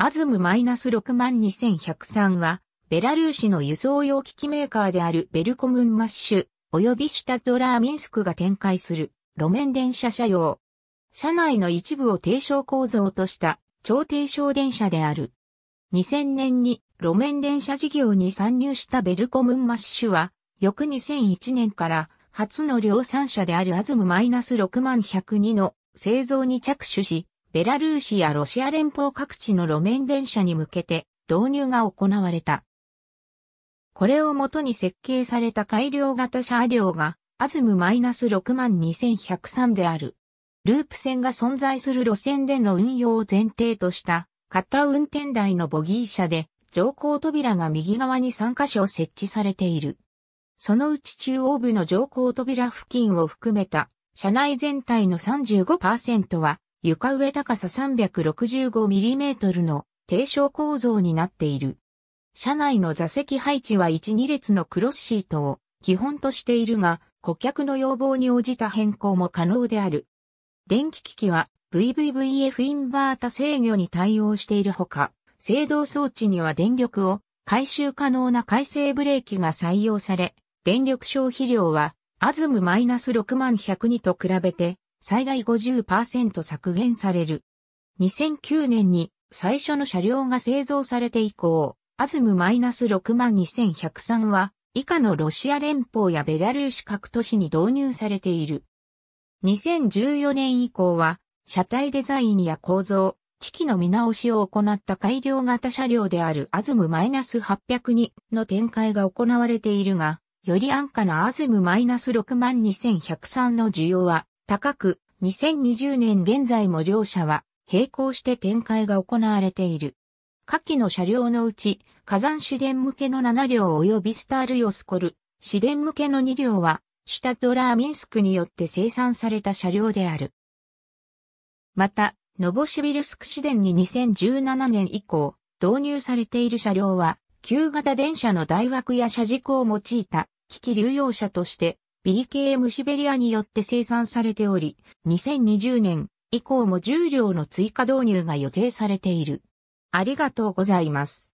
アズム -62103 は、ベラルーシの輸送用機器メーカーであるベルコムンマッシュ、及びシュタドラーミンスクが展開する路面電車車用。車内の一部を低床構造とした超低床電車である。2000年に路面電車事業に参入したベルコムンマッシュは、翌2001年から初の量産車であるアズム6 1 0 2の製造に着手し、ベラルーシやロシア連邦各地の路面電車に向けて導入が行われた。これをもとに設計された改良型車両が、アズム -62103 である。ループ線が存在する路線での運用を前提とした、片運転台のボギー車で、乗降扉が右側に3箇所設置されている。そのうち中央部の乗降扉付近を含めた、車内全体の35%は床上高さ 365mm の低床構造になっている。車内の座席配置は1、2列のクロスシートを基本としているが、顧客の要望に応じた変更も可能である。電気機器は VVVF インバータ制御に対応しているほか、制動装置には電力を回収可能な回生ブレーキが採用され、電力消費量はアズム -6102 と比べて最大50%削減される。2009年に最初の車両が製造されて以降、アズム -62103 は以下のロシア連邦やベラルーシ各都市に導入されている。2014年以降は、車体デザインや構造、機器の見直しを行った改良型車両であるアズム -802 の展開が行われているが、より安価なアズム -62103 の需要は高く、2020年現在も両社は並行して展開が行われている。下記の車両のうち、火山市電向けの7両及びスタールヨスコル、市電向けの2両は、シュタドラーミンスクによって生産された車両である。また、ノボシビルスク市電に2017年以降、導入されている車両は、旧型電車の大枠や車軸を用いた、機器流用車として、BKM シベリアによって生産されており、2020年以降も10両の追加導入が予定されている。ありがとうございます。